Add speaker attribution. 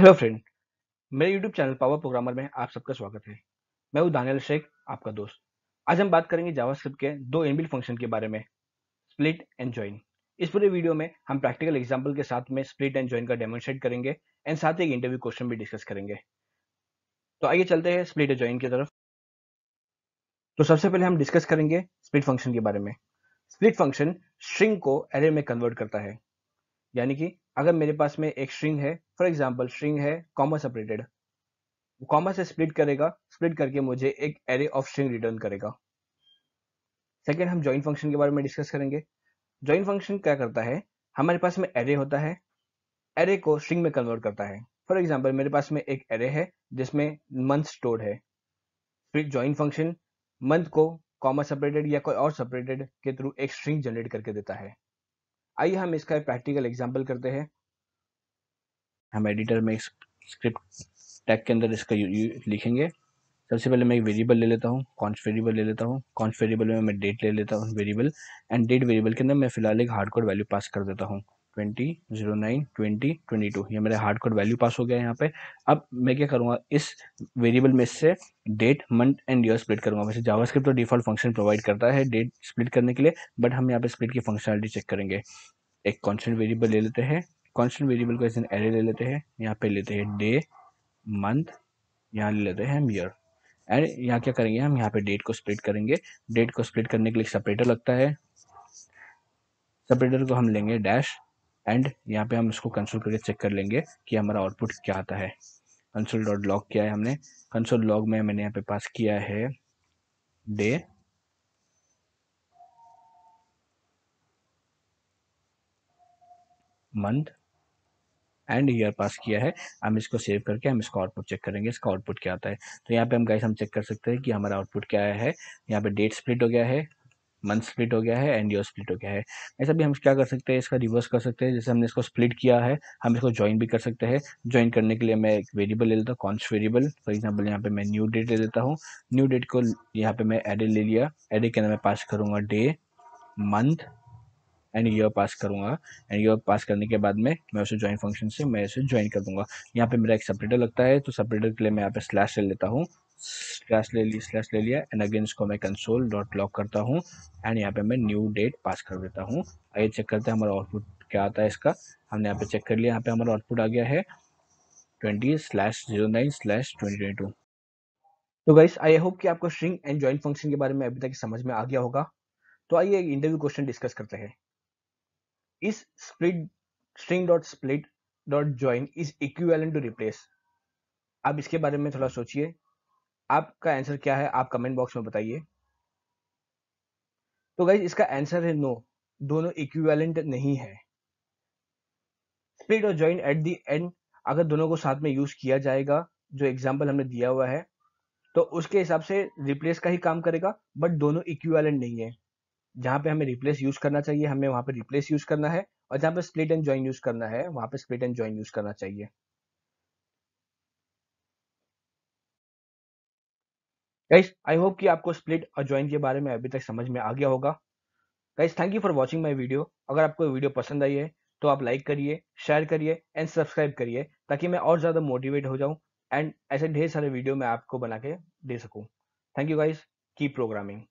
Speaker 1: hello friend मेरे YouTube channel Power Programmer में आप सबका स्वागत है मैं हूं दानियल शेख आपका दोस्त आज हम बात करेंगे जावास्क्रिप्ट के दो एनबिल फंक्शन के बारे में स्प्लिट एंड ज्वाइन इस पूरे वीडियो में हम प्रैक्टिकल एग्जांपल के साथ में स्प्लिट एंड ज्वाइन का डेमोन्स्ट्रेट करेंगे एंड साथ ही एक इंटरव्यू क्वेश्चन भी डिस्कस करेंगे तो आइए चलते हैं स्प्लिट एंड ज्वाइन की तरफ तो सबसे पहले हम डिस्कस करेंगे स्प्लिट फंक्शन के बारे में स्प्लिट फंक्शन स्ट्रिंग को एरे में कन्वर्ट करता है यानी कि अगर मेरे पास में एक स्ट्रिंग है फॉर एग्जाम्पल स्ट्रिंग है कॉमा सेपरेटेड कॉमा से स्प्लिट करेगा स्प्लिट करके मुझे एक एरे ऑफ स्ट्रिंग रिटर्न करेगा सेकेंड हम ज्वाइन फंक्शन के बारे में डिस्कस करेंगे ज्वाइन फंक्शन क्या करता है हमारे पास में एरे होता है एरे को स्ट्रिंग में कन्वर्ट करता है फॉर एग्जाम्पल मेरे पास में एक एरे है जिसमें मंथ स्टोर्ड है फिर ज्वाइन फंक्शन मंथ को कॉमा सेपरेटेड या कोई और सेपरेटेड के थ्रू एक स्ट्रिंग जनरेट करके देता है आइए हम इसका प्रैक्टिकल एग्जाम्पल करते हैं हम एडिटर में स्क्रिप्ट टैग के अंदर इसका लिखेंगे सबसे पहले मैं एक वेरिएबल ले लेता हूँ कॉन्स वेरिएबल ले लेता हूँ कॉन्स वेरिएबल में मैं डेट ले लेता हूँ वेरिएबल एंड डेट वेरिएबल के अंदर मैं फिलहाल एक हार्ड कोड वैल्यू पास कर देता हूँ twenty zero nine twenty twenty two ये मेरा हार्ड कोड वैल्यू पास हो गया यहाँ पे अब मैं क्या करूँगा इस वेरिएबल में से date month and year split करूँगा वैसे जावा स्क्रिप्ट तो डिफॉल्ट फंक्शन प्रोवाइड करता है डेट स्प्लिट करने के लिए बट हम यहाँ पे स्प्लिट की फंक्शनलिटी चेक करेंगे एक कॉन्स्टेंट वेरिएबल ले लेते हैं कॉन्स्टेंट वेरिएबल को ऐसे एरे ले लेते हैं यहाँ पे लेते हैं डे मंथ यहाँ ले लेते हैं हम ईयर एंड यहाँ क्या करेंगे हम यहाँ पे डेट को स्प्लिट करेंगे डेट को स्प्लिट करने के लिए सेपरेटर लगता है सेपरेटर को हम लेंगे डैश एंड यहाँ पे हम इसको कंसोल करके चेक कर लेंगे कि हमारा आउटपुट क्या आता है कंसोल डॉट लॉग किया है हमने कंसोल लॉग में मैंने यहाँ पे पास किया है day month and year pass किया है हम इसको सेव करके हम इसका आउटपुट चेक करेंगे इसका आउटपुट क्या आता है तो यहाँ पे हम गाइस हम चेक कर सकते हैं कि हमारा आउटपुट क्या है यहाँ पे डेट स्प्लिट हो गया है मंथ स्प्लिट हो गया है एंड ईयर स्प्लिट हो गया है ऐसा भी हम क्या कर सकते हैं इसका रिवर्स कर सकते हैं जैसे हमने इसको स्प्लिट किया है हम इसको ज्वाइन भी कर सकते हैं ज्वाइन करने के लिए मैं एक वेरिएबल ले लेता हूँ कॉन्स वेरिएबल फॉर एग्जाम्पल यहाँ पे मैं न्यू डेट ले लेता हूँ न्यू डेट को यहाँ पे मैं एडे ले लिया एडे के अंदर मैं पास करूँगा day month and year pass करूंगा एंड ईयर पास करने के बाद में मैं उसे ज्वाइन फंक्शन से मैं उसे ज्वाइन कर दूंगा यहाँ पे मेरा एक सेपरेटर लगता है तो सेपरेटर के लिए मैं यहाँ पे स्लैश ले लेता हूँ स्लैश ले लिया स्लैश ले लिया एंड अगेन इसको मैं कंसोल डॉट लॉक करता हूँ एंड यहाँ पे मैं न्यू डेट पास कर देता हूँ आइए चेक करते हैं हमारा आउटपुट क्या आता है इसका हमने यहाँ पे चेक कर लिया यहाँ पे हमारा आउटपुट आ गया है twenty slash zero nine slash twenty twenty two तो गाइस आई होप कि आपको स्ट्रिंग एंड ज्वाइन फंक्शन के बारे में अभी तक समझ में आ गया होगा तो आइए इंटरव्यू क्वेश्चन डिस्कस करते हैं is split string dot split dot join is equivalent to replace आप इसके बारे में थोड़ा सोचिए आपका आंसर क्या है आप कमेंट बॉक्स में बताइए तो गाइज इसका आंसर है नो दोनों इक्विवेलेंट नहीं है स्प्लिट और ज्वाइन एट दी एंड अगर दोनों को साथ में यूज किया जाएगा जो एग्जाम्पल हमने दिया हुआ है तो उसके हिसाब से रिप्लेस का ही काम करेगा बट दोनों इक्विवेलेंट नहीं है जहां पे हमें रिप्लेस यूज करना चाहिए हमें वहां पे रिप्लेस यूज करना है और जहां पे स्प्लिट एंड ज्वाइन यूज करना है वहां पे स्प्लिट एंड ज्वाइन यूज करना चाहिए गाइस आई होप कि आपको स्प्लिट और ज्वाइन के बारे में अभी तक समझ में आ गया होगा guys thank you for watching my video अगर आपको वीडियो पसंद आई है तो आप लाइक करिए शेयर करिए एंड सब्सक्राइब करिए ताकि मैं और ज़्यादा मोटिवेट हो जाऊँ एंड ऐसे ढेर सारे वीडियो मैं आपको बना के दे सकूं thank you guys keep programming